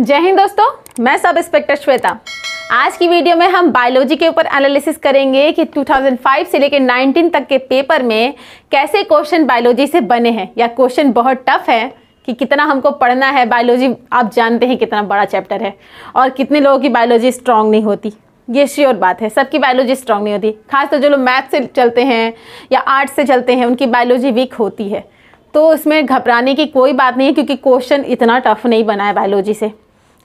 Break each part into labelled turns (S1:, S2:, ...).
S1: जय हिंद दोस्तों मैं सब इंस्पेक्टर श्वेता आज की वीडियो में हम बायोलॉजी के ऊपर एनालिसिस करेंगे कि 2005 से लेकर 19 तक के पेपर में कैसे क्वेश्चन बायोलॉजी से बने हैं या क्वेश्चन बहुत टफ है कि कितना हमको पढ़ना है बायोलॉजी आप जानते हैं कितना बड़ा चैप्टर है और कितने लोगों की बायोलॉजी स्ट्रांग नहीं होती ये श्योर बात है सबकी बायोलॉजी स्ट्रांग नहीं होती खासतौर तो जो लोग मैथ से चलते हैं या आर्ट्स से चलते हैं उनकी बायोलॉजी वीक होती है तो इसमें घबराने की कोई बात नहीं है क्योंकि क्वेश्चन इतना टफ नहीं बना है बायोलॉजी से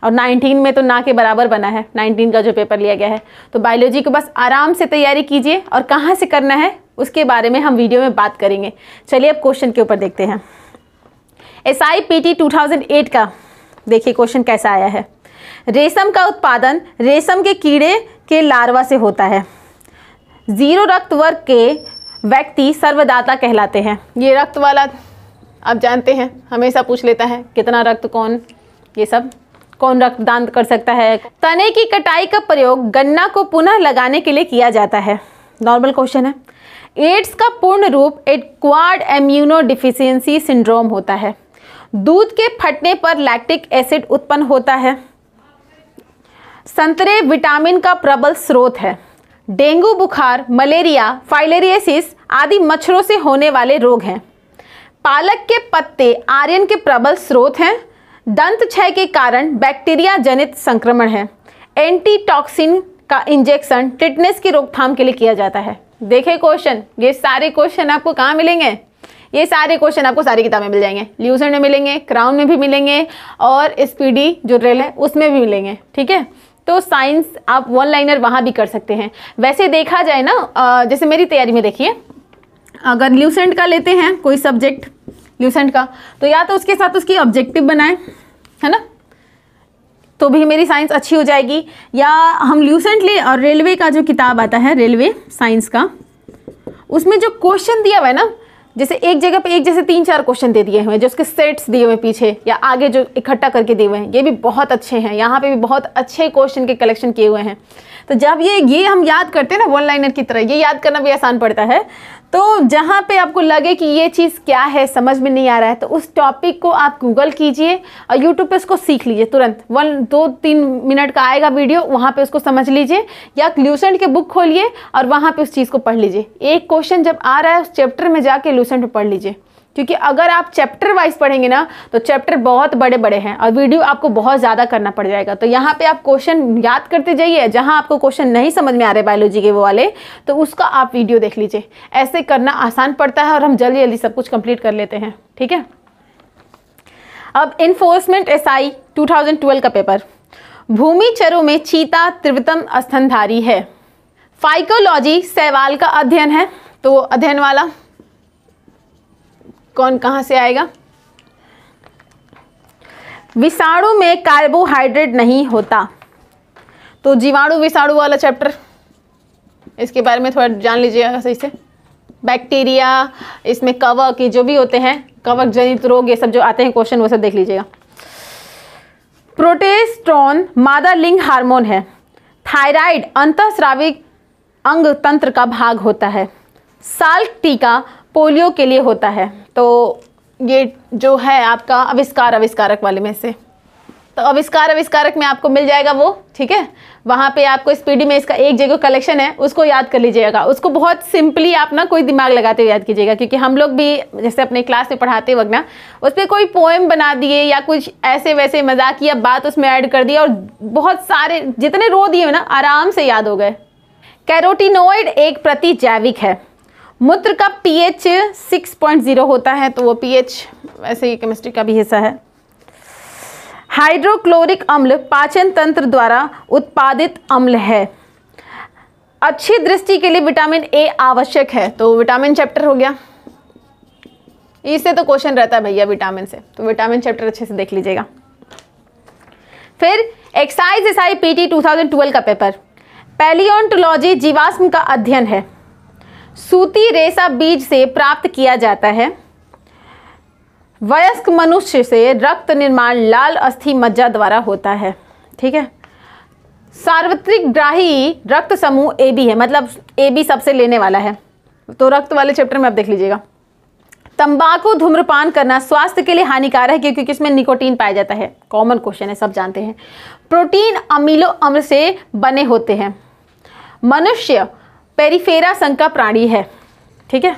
S1: और 19 में तो ना के बराबर बना है 19 का जो पेपर लिया गया है तो बायोलॉजी को बस आराम से तैयारी कीजिए और कहाँ से करना है उसके बारे में हम वीडियो में बात करेंगे चलिए अब क्वेश्चन के ऊपर देखते हैं S I P T two का देखिए क्वेश्चन कैसा आया है रेशम का उत्पादन रेशम के कीड़े के लार्वा से होता है जीरो रक्त वर्ग के व्यक्ति सर्वदाता कहलाते हैं ये रक्त वाला आप जानते हैं हमेशा पूछ लेता है कितना रक्त कौन ये सब कौन रक्तदान कर सकता है तने की कटाई का प्रयोग गन्ना को पुनः लगाने के लिए किया जाता है नॉर्मल क्वेश्चन है एड्स का पूर्ण रूप एक्वाड एम्यूनो डिफिशियंसी सिंड्रोम होता है दूध के फटने पर लैक्टिक एसिड उत्पन्न होता है संतरे विटामिन का प्रबल स्रोत है डेंगू बुखार मलेरिया फाइलेरियसिस आदि मच्छरों से होने वाले रोग हैं पालक के पत्ते आर्यन के प्रबल स्रोत हैं दंत क्षय के कारण बैक्टीरिया जनित संक्रमण है एंटीटॉक्सिन का इंजेक्शन टिटनेस की रोकथाम के लिए किया जाता है देखे क्वेश्चन ये सारे क्वेश्चन आपको कहाँ मिलेंगे ये सारे क्वेश्चन आपको सारी किताबें मिल जाएंगे ल्यूजन में मिलेंगे क्राउन में भी मिलेंगे और स्पीडी जो रेल है उसमें भी मिलेंगे ठीक है तो साइंस आप वन लाइनर वहाँ भी कर सकते हैं वैसे देखा जाए ना जैसे मेरी तैयारी में देखिए अगर ल्यूसेंट का लेते हैं कोई सब्जेक्ट ल्यूसेंट का तो या तो उसके साथ उसकी ऑब्जेक्टिव बनाएं है ना तो भी मेरी साइंस अच्छी हो जाएगी या हम ल्यूसेंटली और रेलवे का जो किताब आता है रेलवे साइंस का उसमें जो क्वेश्चन दिया हुआ है ना जैसे एक जगह पे एक जैसे तीन चार क्वेश्चन दे दिए हुए जो उसके सेट्स दिए हुए पीछे या आगे जो इकट्ठा करके दिए हुए हैं ये भी बहुत अच्छे हैं यहाँ पे भी बहुत अच्छे क्वेश्चन के कलेक्शन किए हुए हैं तो जब ये ये हम याद करते हैं ना वन लाइनर की तरह ये याद करना भी आसान पड़ता है तो जहाँ पे आपको लगे कि ये चीज़ क्या है समझ में नहीं आ रहा है तो उस टॉपिक को आप गूगल कीजिए और यूट्यूब पे उसको सीख लीजिए तुरंत वन दो तीन मिनट का आएगा वीडियो वहाँ पे उसको समझ लीजिए या ल्यूसेंट के बुक खोलिए और वहाँ पे उस चीज़ को पढ़ लीजिए एक क्वेश्चन जब आ रहा है उस चैप्टर में जाके लूसेंट पढ़ लीजिए क्योंकि अगर आप चैप्टर वाइज पढ़ेंगे ना तो चैप्टर बहुत बड़े बड़े हैं और वीडियो आपको बहुत ज़्यादा करना पड़ जाएगा तो यहाँ पे आप क्वेश्चन याद करते जाइए जहाँ आपको क्वेश्चन नहीं समझ में आ रहे बायोलॉजी के वो वाले तो उसका आप वीडियो देख लीजिए ऐसे करना आसान पड़ता है और हम जल्दी जल्दी सब कुछ कंप्लीट कर लेते हैं ठीक है अब इन्फोर्समेंट एस आई का पेपर भूमि चरों में चीता त्रिवतम स्थनधारी है फाइकोलॉजी सैवाल का अध्ययन है तो अध्ययन वाला कौन कहाँ से आएगा विषाणु में कार्बोहाइड्रेट नहीं होता तो जीवाणु विषाणु वाला चैप्टर इसके बारे में थोड़ा जान लीजिएगा सही से बैक्टीरिया इसमें कवक ये जो भी होते हैं कवक जनित रोग ये सब जो आते हैं क्वेश्चन वो सब देख लीजिएगा प्रोटेस्ट्रॉन मादा लिंग हार्मोन है थायराइड अंतःस्रावी अंग तंत्र का भाग होता है साल्क टीका पोलियो के लिए होता है तो ये जो है आपका अविष्कार अविष्कारक वाले में से तो अविष्कार अविष्कारक में आपको मिल जाएगा वो ठीक है वहाँ पे आपको इस पीडी में इसका एक जगह कलेक्शन है उसको याद कर लीजिएगा उसको बहुत सिंपली आप ना कोई दिमाग लगाते हुए याद कीजिएगा क्योंकि हम लोग भी जैसे अपने क्लास में पढ़ाते वक्त ना उस पर कोई पोएम बना दिए या कुछ ऐसे वैसे मजाक या बात उसमें ऐड कर दिए और बहुत सारे जितने रो दिए ना आराम से याद हो गए कैरोटिनोइड एक प्रति जैविक है मूत्र का पीएच 6.0 होता है तो वो पीएच वैसे ही केमिस्ट्री का भी हिस्सा है हाइड्रोक्लोरिक अम्ल पाचन तंत्र द्वारा उत्पादित अम्ल है अच्छी दृष्टि के लिए विटामिन ए आवश्यक है तो विटामिन चैप्टर हो गया इससे तो क्वेश्चन रहता है भैया विटामिन से तो विटामिन चैप्टर अच्छे से देख लीजिएगा फिर एक्साइज एसआई पीटी 2012 का पेपर पैलियोन्टोलॉजी जीवाश्म का अध्ययन है सूती रेशा बीज से प्राप्त किया जाता है वयस्क मनुष्य से रक्त निर्माण लाल अस्थि मज्जा द्वारा होता है ठीक है सार्वत्रिक ग्राही रक्त समूह ए बी है मतलब ए बी सबसे लेने वाला है तो रक्त वाले चैप्टर में आप देख लीजिएगा तंबाकू धूम्रपान करना स्वास्थ्य के लिए हानिकारक है क्योंकि इसमें निकोटीन पाया जाता है कॉमन क्वेश्चन है सब जानते हैं प्रोटीन अमीलो अम्ल से बने होते हैं मनुष्य पेरीफेरा संघ का प्राणी है ठीक है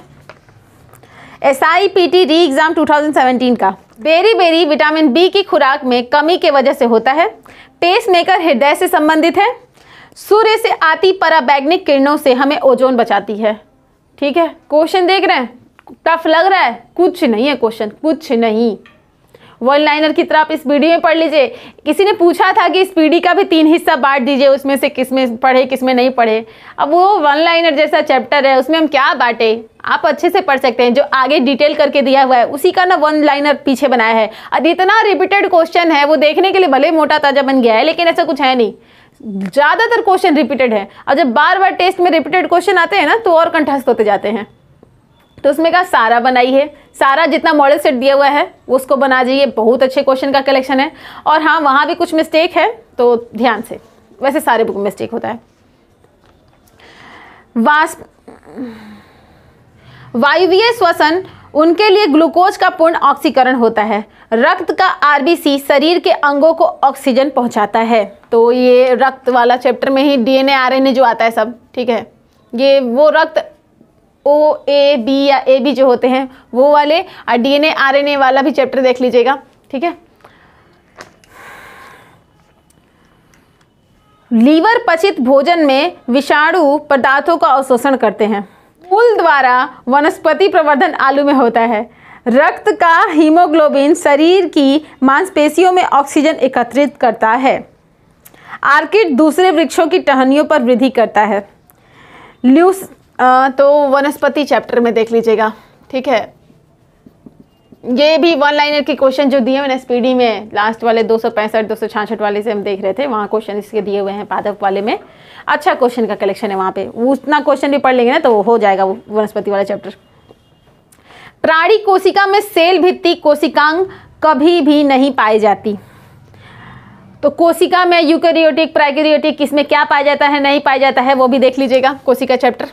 S1: S I P T re exam 2017 का बेरी बेरी विटामिन बी की खुराक में कमी के वजह से होता है पेस मेकर हृदय से संबंधित है सूर्य से आती पराबैग्निक किरणों से हमें ओजोन बचाती है ठीक है क्वेश्चन देख रहे हैं टफ लग रहा है कुछ नहीं है क्वेश्चन कुछ नहीं वन लाइनर की तरह आप इस पीढ़ी में पढ़ लीजिए किसी ने पूछा था कि इस पीढ़ी का भी तीन हिस्सा बांट दीजिए उसमें से किस में पढ़े किस में नहीं पढ़े अब वो वन लाइनर जैसा चैप्टर है उसमें हम क्या बांटे आप अच्छे से पढ़ सकते हैं जो आगे डिटेल करके दिया हुआ है उसी का ना वन लाइनर पीछे बनाया है अब इतना रिपीटेड क्वेश्चन है वो देखने के लिए भले मोटा ताजा बन गया है लेकिन ऐसा कुछ है नहीं ज़्यादातर क्वेश्चन रिपीटेड है और जब बार बार टेस्ट में रिपीटेड क्वेश्चन आते हैं ना तो और कंठस्थ होते जाते हैं तो उसमें कहा सारा बनाइए सारा जितना मॉडल सेट दिया हुआ है उसको बना जाइए बहुत अच्छे क्वेश्चन का कलेक्शन है और हाँ वहाँ भी कुछ मिस्टेक है तो ध्यान से वैसे सारे बुक मिस्टेक होता है वास्प वायुवीय श्वसन उनके लिए ग्लूकोज का पूर्ण ऑक्सीकरण होता है रक्त का आरबीसी शरीर के अंगों को ऑक्सीजन पहुंचाता है तो ये रक्त वाला चैप्टर में ही डीएनए आरएनए जो आता है सब ठीक है ये वो रक्त ओ ए बी या ए बी जो होते हैं वो वाले और डीएनए आरएनए वाला भी चैप्टर देख लीजिएगा ठीक है लीवर पचित भोजन में विषाणु पदार्थों का अवशोषण करते हैं मूल द्वारा वनस्पति प्रवर्धन आलू में होता है रक्त का हीमोग्लोबिन शरीर की मांसपेशियों में ऑक्सीजन एकत्रित करता है आर्किड दूसरे वृक्षों की टहनियों पर वृद्धि करता है ल्यूस आ, तो वनस्पति चैप्टर में देख लीजिएगा ठीक है ये भी वन लाइनर के क्वेश्चन जो दिए हुए एस पी में लास्ट वाले दो सौ पैंसठ दो सौ छाछठ वाले से हम देख रहे थे वहाँ क्वेश्चन इसके दिए हुए हैं पादप वाले में अच्छा क्वेश्चन का कलेक्शन है वहाँ पे उतना क्वेश्चन भी पढ़ लेंगे ना तो हो जाएगा वो वनस्पति वाला चैप्टर प्राणी कोशिका में सेल भित्ति कोशिकांग कभी भी नहीं पाई जाती तो कोशिका में यूकेरियोटिक प्राइकेरियोटिक इसमें क्या पाया जाता है नहीं पाया जाता है वो भी देख लीजिएगा कोशिका चैप्टर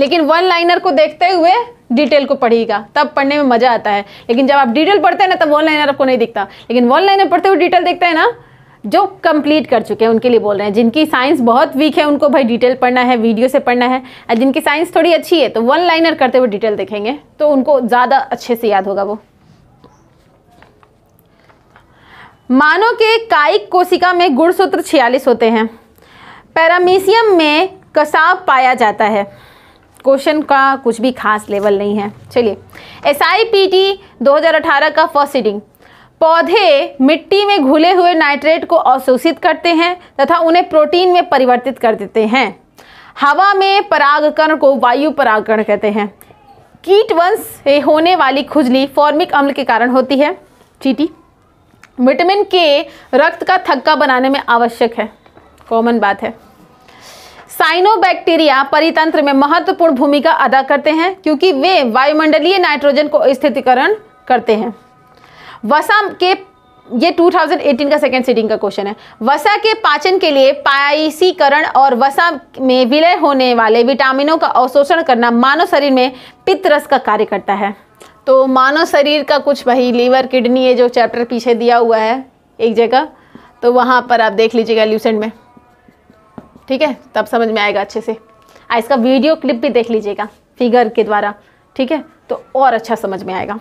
S1: लेकिन वन लाइनर को देखते हुए डिटेल को पढ़िएगा तब पढ़ने में मजा आता है लेकिन जब आप डिटेल पढ़ते हैं ना तब वन लाइनर आपको नहीं दिखता लेकिन वन लाइनर पढ़ते हुए डिटेल देखते हैं ना जो कंप्लीट कर चुके हैं उनके लिए बोल रहे हैं जिनकी साइंस बहुत वीक है उनको भाई डिटेल पढ़ना है वीडियो से पढ़ना है और जिनकी साइंस थोड़ी अच्छी है तो वन लाइनर करते हुए डिटेल देखेंगे तो उनको ज़्यादा अच्छे से याद होगा वो मानव के कायिक कोशिका में गुणसूत्र छियालीस होते हैं पैरामीशियम में कसाव पाया जाता है क्वेश्चन का कुछ भी खास लेवल नहीं है चलिए एस आई पी टी दो का फर्स्ट सीडिंग पौधे मिट्टी में घुले हुए नाइट्रेट को अवशोषित करते हैं तथा उन्हें प्रोटीन में परिवर्तित कर देते हैं हवा में परागकण को वायु परागकण कहते हैं कीट वंश से होने वाली खुजली फॉर्मिक अम्ल के कारण होती है चीटी विटामिन के रक्त का थक्का बनाने में आवश्यक है कॉमन बात है साइनोबैक्टीरिया परितंत्र में महत्वपूर्ण भूमिका अदा करते हैं क्योंकि वे वायुमंडलीय नाइट्रोजन को स्थितिकरण करते हैं वसा के ये 2018 का सेकेंड सीटिंग का क्वेश्चन है वसा के पाचन के लिए पायसीकरण और वसा में विलय होने वाले विटामिनों का अवशोषण करना मानव शरीर में पितरस का कार्य करता है तो मानव शरीर का कुछ वही लीवर किडनी ये जो चैप्टर पीछे दिया हुआ है एक जगह तो वहाँ पर आप देख लीजिएगा ल्यूसेंट में ठीक है तब समझ में आएगा अच्छे से आ इसका वीडियो क्लिप भी देख लीजिएगा फिगर के द्वारा ठीक है तो और अच्छा समझ में आएगा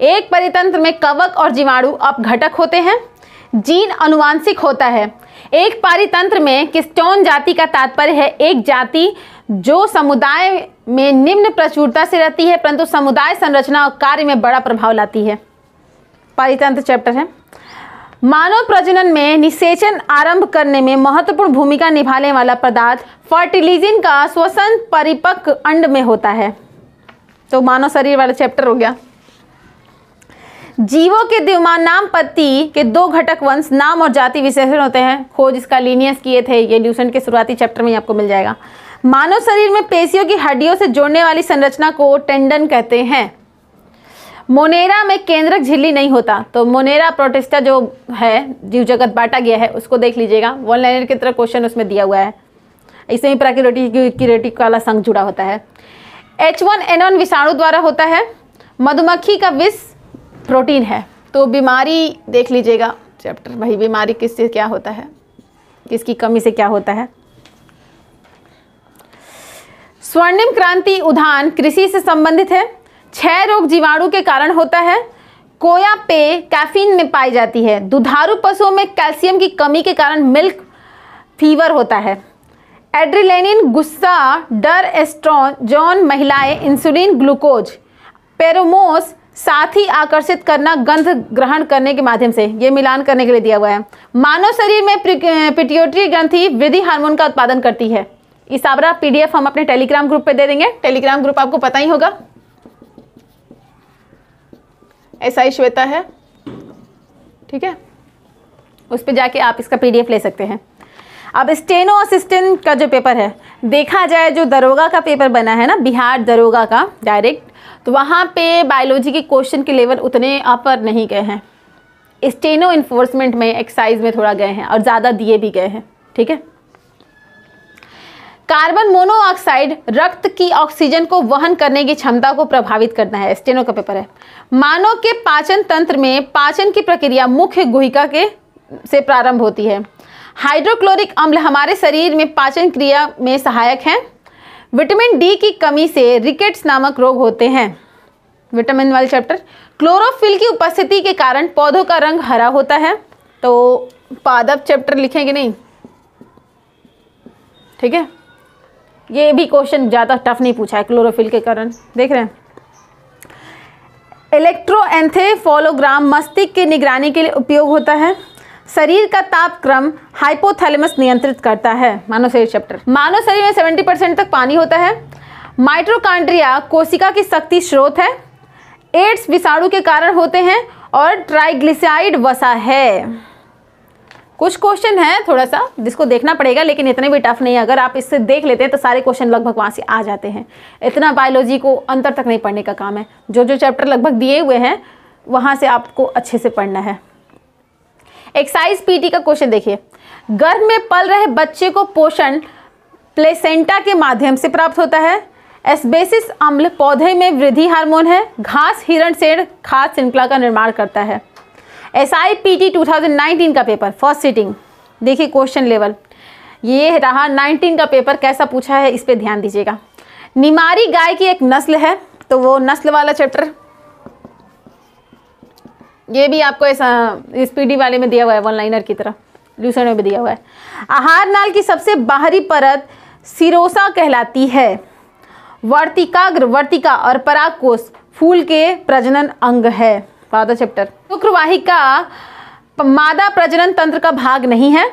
S1: एक परितंत्र में कवक और जीवाणु अब घटक होते हैं जीन अनुवांशिक होता है एक पारितंत्र में किस्टोन जाति का तात्पर्य है एक जाति जो समुदाय में निम्न प्रचुरता से रहती है परंतु समुदाय संरचना और कार्य में बड़ा प्रभाव लाती है पारितंत्र चैप्टर है मानव प्रजनन में निषेचन आरंभ करने में महत्वपूर्ण भूमिका निभाने वाला पदार्थ फर्टिलिजिन का श्वसन परिपक्व अंड में होता है तो मानव शरीर वाला चैप्टर हो गया जीवों के द्विमान नाम पति के दो घटक वंश नाम और जाति विशेषण होते हैं खोज इसका लीनियस किए थे ये ल्यूसेंट के शुरुआती चैप्टर में आपको मिल जाएगा मानव शरीर में पेशियों की हड्डियों से जोड़ने वाली संरचना को टेंडन कहते हैं मोनेरा में केंद्रक झिल्ली नहीं होता तो मोनेरा प्रोटेस्टा जो है जीव जगत बांटा गया है उसको देख लीजिएगा वन लाइनर की तरह क्वेश्चन उसमें दिया हुआ है इसमें ही प्राकृतिक वाला संघ जुड़ा होता है एच वन एन वन विषाणु द्वारा होता है मधुमक्खी का विष प्रोटीन है तो बीमारी देख लीजिएगा चैप्टर भाई बीमारी किससे क्या होता है किसकी कमी से क्या होता है स्वर्णिम क्रांति उधान कृषि से संबंधित है क्षय रोग जीवाणु के कारण होता है कोया पेय कैफीन में पाई जाती है दुधारू पशुओं में कैल्शियम की कमी के कारण मिल्क फीवर होता है एड्रिलेनिन गुस्सा डर एस्ट्रॉन जॉन महिलाएं इंसुलिन ग्लूकोज पेरोमोस साथ ही आकर्षित करना गंध ग्रहण करने के माध्यम से ये मिलान करने के लिए दिया हुआ है मानव शरीर में पिटियोट्री ग्रंथि वृद्धि हार्मोन का उत्पादन करती है आबरा पीडीएफ हम अपने टेलीग्राम ग्रुप पे दे देंगे टेलीग्राम ग्रुप आपको पता ही होगा ऐसा ही श्वेता है ठीक है उस पर जाके आप इसका पीडीएफ ले सकते हैं अब स्टेनो असिस्टेंट का जो पेपर है देखा जाए जो दरोगा का पेपर बना है ना बिहार दरोगा का डायरेक्ट तो वहाँ पे बायोलॉजी के क्वेश्चन के लेवल उतने अपर नहीं गए हैं स्टेनो इन्फोर्समेंट में एक्साइज में थोड़ा गए हैं और ज़्यादा दिए भी गए हैं ठीक है कार्बन मोनोऑक्साइड रक्त की ऑक्सीजन को वहन करने की क्षमता को प्रभावित करता है स्टेनो का पेपर है मानव के पाचन तंत्र में पाचन की प्रक्रिया मुख्य गुहिका के से प्रारंभ होती है हाइड्रोक्लोरिक अम्ल हमारे शरीर में पाचन क्रिया में सहायक हैं विटामिन डी की कमी से रिकेट्स नामक रोग होते हैं विटामिन वाले चैप्टर क्लोरोफिल की उपस्थिति के कारण पौधों का रंग हरा होता है तो पादप चैप्टर लिखेंगे नहीं ठीक है ये भी क्वेश्चन ज़्यादा टफ नहीं पूछा है क्लोरोफिल के कारण देख रहे हैं इलेक्ट्रोएंथेफोलोग्राम मस्तिष्क की निगरानी के लिए उपयोग होता है शरीर का तापक्रम हाइपोथैलेमस नियंत्रित करता है मानव शरीर चैप्टर मानव शरीर में 70 परसेंट तक पानी होता है माइट्रोकांड्रिया कोशिका की शक्ति स्रोत है एड्स विषाणु के कारण होते हैं और ट्राइग्लिसाइड वसा है कुछ क्वेश्चन है थोड़ा सा जिसको देखना पड़ेगा लेकिन इतने भी टफ नहीं है अगर आप इससे देख लेते हैं तो सारे क्वेश्चन लगभग वहाँ से आ जाते हैं इतना बायोलॉजी को अंतर तक नहीं पढ़ने का काम है जो जो चैप्टर लगभग दिए हुए हैं वहाँ से आपको अच्छे से पढ़ना है एक्साइज पीटी का क्वेश्चन देखिए गर्भ में पल रहे बच्चे को पोषण प्लेसेंटा के माध्यम से प्राप्त होता है एसबेसिस अम्ल पौधे में वृद्धि हार्मोन है घास हिरण सेड़ खाद श्रृंखला का निर्माण करता है S I P T two thousand nineteen का पेपर फर्स्ट सीटिंग देखिए क्वेश्चन लेवल ये रहा नाइनटीन का पेपर कैसा पूछा है इस पर ध्यान दीजिएगा निमारी गाय की एक नस्ल है तो वो नस्ल वाला चैप्टर ये भी आपको ऐसा स्पीडी वाले में दिया हुआ है वन लाइनर की तरह लूसन में भी दिया हुआ है आहार नाल की सबसे बाहरी परत सिरोसा कहलाती है वर्तिकाग्र वर्तिका और पराग कोष फूल के प्रजनन अंग है बाद चैप्टर शुक्रवाहिका मादा प्रजनन तंत्र का भाग नहीं है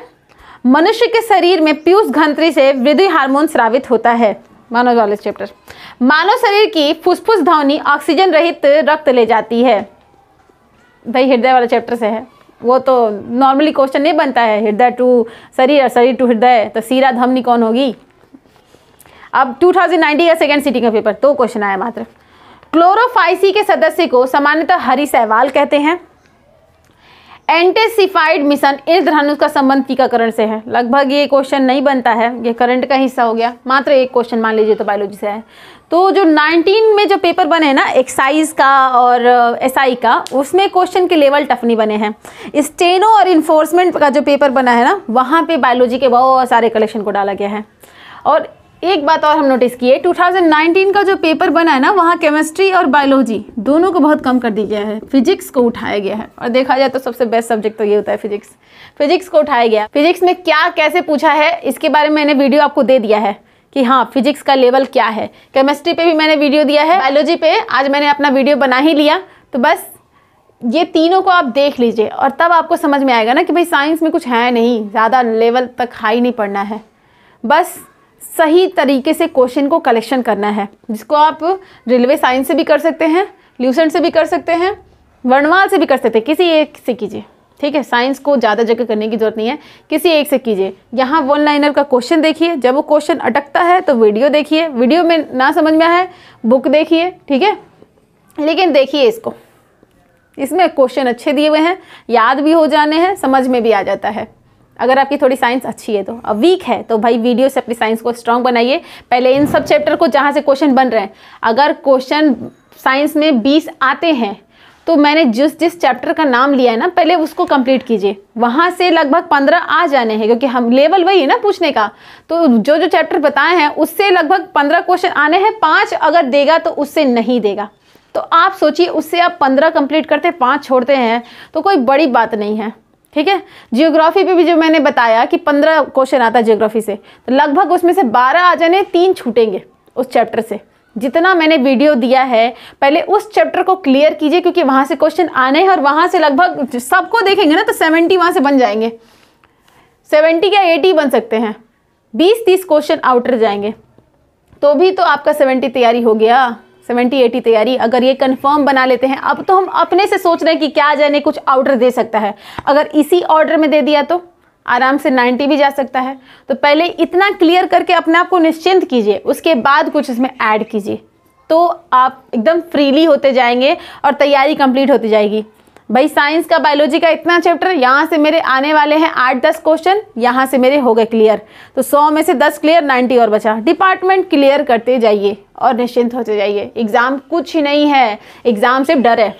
S1: मनुष्य के शरीर में पीयूष घंत्री से वृद्धि हार्मोन स्रावित होता है मानव वाले चैप्टर मानव शरीर की फुसफुस ध्वनि ऑक्सीजन रहित रक्त ले जाती है भाई हृदय वाला चैप्टर से है वो तो नॉर्मली क्वेश्चन नहीं बनता है हृदय टू शरीर और शरीर टू हृदय तो सीरा धमनी कौन होगी अब 2090 का सेकेंड सिटी का पेपर दो तो क्वेश्चन आया मात्र क्लोरोफाइसी के सदस्य को सामान्यतः हरी सहवाल कहते हैं एंटेसिफाइड मिशन इंद्रधनुष का संबंध टीकाकरण से है लगभग ये क्वेश्चन नहीं बनता है ये करंट का हिस्सा हो गया मात्र एक क्वेश्चन मान लीजिए तो बायोलॉजी से है तो जो 19 में जो पेपर बने हैं ना एक्साइज का और एसआई uh, का उसमें क्वेश्चन के लेवल टफ नहीं बने हैं स्टेनो और इन्फोर्समेंट का जो पेपर बना है ना वहाँ पे बायोलॉजी के बहुत सारे कलेक्शन को डाला गया है और एक बात और हम नोटिस किए 2019 का जो पेपर बना है ना वहाँ केमिस्ट्री और बायोलॉजी दोनों को बहुत कम कर दिया गया है फिजिक्स को उठाया गया है और देखा जाए तो सबसे बेस्ट सब्जेक्ट तो ये होता है फिजिक्स फिजिक्स को उठाया गया फिजिक्स में क्या कैसे पूछा है इसके बारे में मैंने वीडियो आपको दे दिया है कि हाँ फिजिक्स का लेवल क्या है केमिस्ट्री पे भी मैंने वीडियो दिया है बायोलॉजी पे आज मैंने अपना वीडियो बना ही लिया तो बस ये तीनों को आप देख लीजिए और तब आपको समझ में आएगा ना कि भाई साइंस में कुछ है नहीं ज़्यादा लेवल तक हाई नहीं पढ़ना है बस सही तरीके से क्वेश्चन को कलेक्शन करना है जिसको आप रेलवे साइंस से भी कर सकते हैं ल्यूसेंट से भी कर सकते हैं वर्णवाल से भी कर सकते हैं किसी एक से कीजिए ठीक है साइंस को ज़्यादा जगह करने की जरूरत नहीं है किसी एक से कीजिए यहाँ वन लाइनर का क्वेश्चन देखिए जब वो क्वेश्चन अटकता है तो वीडियो देखिए वीडियो में ना समझ में आए बुक देखिए ठीक है लेकिन देखिए इसको इसमें क्वेश्चन अच्छे दिए हुए हैं याद भी हो जाने हैं समझ में भी आ जाता है अगर आपकी थोड़ी साइंस अच्छी है तो अब वीक है तो भाई वीडियो से अपनी साइंस को स्ट्रॉन्ग बनाइए पहले इन सब चैप्टर को जहाँ से क्वेश्चन बन रहे हैं अगर क्वेश्चन साइंस में बीस आते हैं तो मैंने जिस जिस चैप्टर का नाम लिया है ना पहले उसको कंप्लीट कीजिए वहाँ से लगभग पंद्रह आ जाने हैं क्योंकि हम लेवल वही है ना पूछने का तो जो जो चैप्टर बताए हैं उससे लगभग पंद्रह क्वेश्चन आने हैं पाँच अगर देगा तो उससे नहीं देगा तो आप सोचिए उससे आप पंद्रह कंप्लीट करते पाँच छोड़ते हैं तो कोई बड़ी बात नहीं है ठीक है जियोग्राफी पे भी जो मैंने बताया कि पंद्रह क्वेश्चन आता है जियोग्राफी से तो लगभग उसमें से बारह आ जाने तीन छूटेंगे उस चैप्टर से जितना मैंने वीडियो दिया है पहले उस चैप्टर को क्लियर कीजिए क्योंकि वहाँ से क्वेश्चन आने हैं और वहाँ से लगभग सबको देखेंगे ना तो सेवेंटी वहाँ से बन जाएंगे सेवेंटी या एटी बन सकते हैं बीस तीस क्वेश्चन आउटर जाएंगे तो भी तो आपका सेवेंटी तैयारी हो गया सेवेंटी एटी तैयारी अगर ये कंफर्म बना लेते हैं अब तो हम अपने से सोच रहे हैं कि क्या जाने कुछ ऑर्डर दे सकता है अगर इसी ऑर्डर में दे दिया तो आराम से 90 भी जा सकता है तो पहले इतना क्लियर करके अपने आप को निश्चिंत कीजिए उसके बाद कुछ इसमें ऐड कीजिए तो आप एकदम फ्रीली होते जाएंगे और तैयारी कंप्लीट होती जाएगी भाई साइंस का बायोलॉजी का इतना चैप्टर यहाँ से मेरे आने वाले हैं आठ दस क्वेश्चन यहाँ से मेरे हो गए क्लियर तो सौ में से दस क्लियर नाइन्टी और बचा डिपार्टमेंट क्लियर करते जाइए और निश्चिंत होते जाइए एग्ज़ाम कुछ ही नहीं है एग्ज़ाम से डर है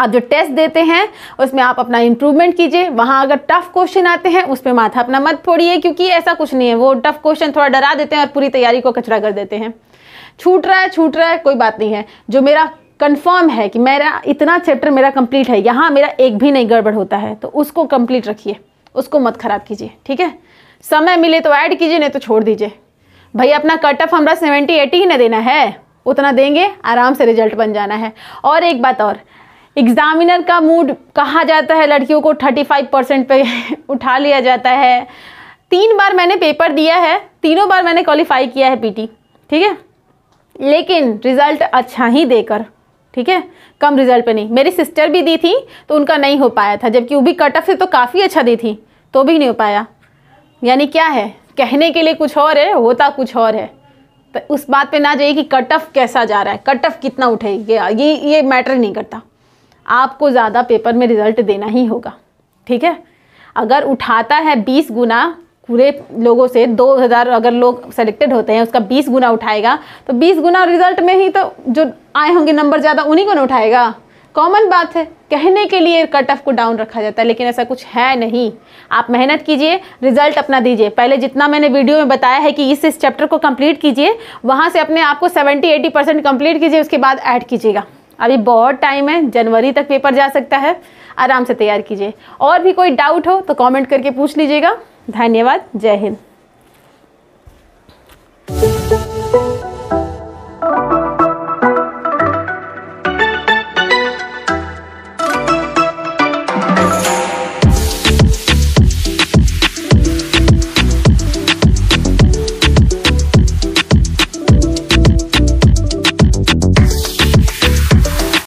S1: आप जो टेस्ट देते हैं उसमें आप अपना इम्प्रूवमेंट कीजिए वहाँ अगर टफ क्वेश्चन आते हैं उस पर माथा अपना मत फोड़िए क्योंकि ऐसा कुछ नहीं है वो टफ क्वेश्चन थोड़ा डरा देते हैं और पूरी तैयारी को कचरा कर देते हैं छूट रहा है छूट रहा है कोई बात नहीं है जो मेरा कंफर्म है कि मेरा इतना चैप्टर मेरा कंप्लीट है यहाँ मेरा एक भी नहीं गड़बड़ होता है तो उसको कंप्लीट रखिए उसको मत ख़राब कीजिए ठीक है समय मिले तो ऐड कीजिए नहीं तो छोड़ दीजिए भाई अपना कट ऑफ हमारा सेवेंटी एटी ही देना है उतना देंगे आराम से रिजल्ट बन जाना है और एक बात और एग्ज़ामिनर का मूड कहा जाता है लड़कियों को थर्टी फाइव परसेंट पे उठा लिया जाता है तीन बार मैंने पेपर दिया है तीनों बार मैंने क्वालिफाई किया है पीटी ठीक है लेकिन रिज़ल्ट अच्छा ही देकर ठीक है कम रिजल्ट पे नहीं मेरी सिस्टर भी दी थी तो उनका नहीं हो पाया था जबकि वो भी कट ऑफ से तो काफ़ी अच्छा दी थी तो भी नहीं हो पाया यानी क्या है कहने के लिए कुछ और है होता कुछ और है तो उस बात पे ना जाइए कि कट ऑफ कैसा जा रहा है कट ऑफ कितना उठे ये ये ये मैटर नहीं करता आपको ज़्यादा पेपर में रिजल्ट देना ही होगा ठीक है अगर उठाता है बीस गुना पूरे लोगों से 2000 अगर लोग सेलेक्टेड होते हैं उसका 20 गुना उठाएगा तो 20 गुना रिजल्ट में ही तो जो आए होंगे नंबर ज़्यादा उन्हीं को ना उठाएगा कॉमन बात है कहने के लिए कट ऑफ को डाउन रखा जाता है लेकिन ऐसा कुछ है नहीं आप मेहनत कीजिए रिजल्ट अपना दीजिए पहले जितना मैंने वीडियो में बताया है कि इस इस चैप्टर को कंप्लीट कीजिए वहाँ से अपने आप को सेवेंटी एटी परसेंट कम्प्लीट कीजिए उसके बाद ऐड कीजिएगा अभी बहुत टाइम है जनवरी तक पेपर जा सकता है आराम से तैयार कीजिए और भी कोई डाउट हो तो कॉमेंट करके पूछ लीजिएगा धन्यवाद जय हिंद